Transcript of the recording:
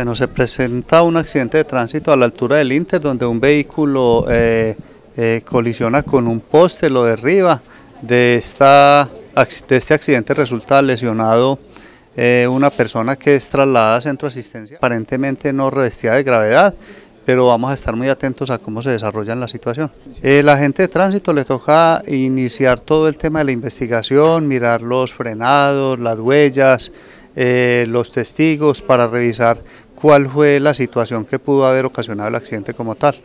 Bueno, se presenta un accidente de tránsito a la altura del Inter donde un vehículo eh, eh, colisiona con un poste, lo derriba. De, esta, este accidente resulta lesionado eh, una persona que es trasladada a centro de asistencia, aparentemente no revestida de gravedad, pero vamos a estar muy atentos a cómo se desarrolla la situación. El agente de tránsito le toca iniciar todo el tema de la investigación, mirar los frenados, las huellas, eh, los testigos para revisar cuál fue la situación que pudo haber ocasionado el accidente como tal.